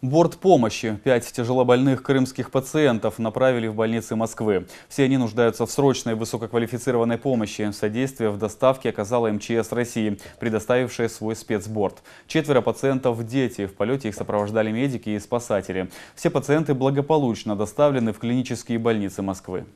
Борт помощи. Пять тяжелобольных крымских пациентов направили в больницы Москвы. Все они нуждаются в срочной высококвалифицированной помощи. Содействие в доставке оказала МЧС России, предоставившая свой спецборт. Четверо пациентов – дети. В полете их сопровождали медики и спасатели. Все пациенты благополучно доставлены в клинические больницы Москвы.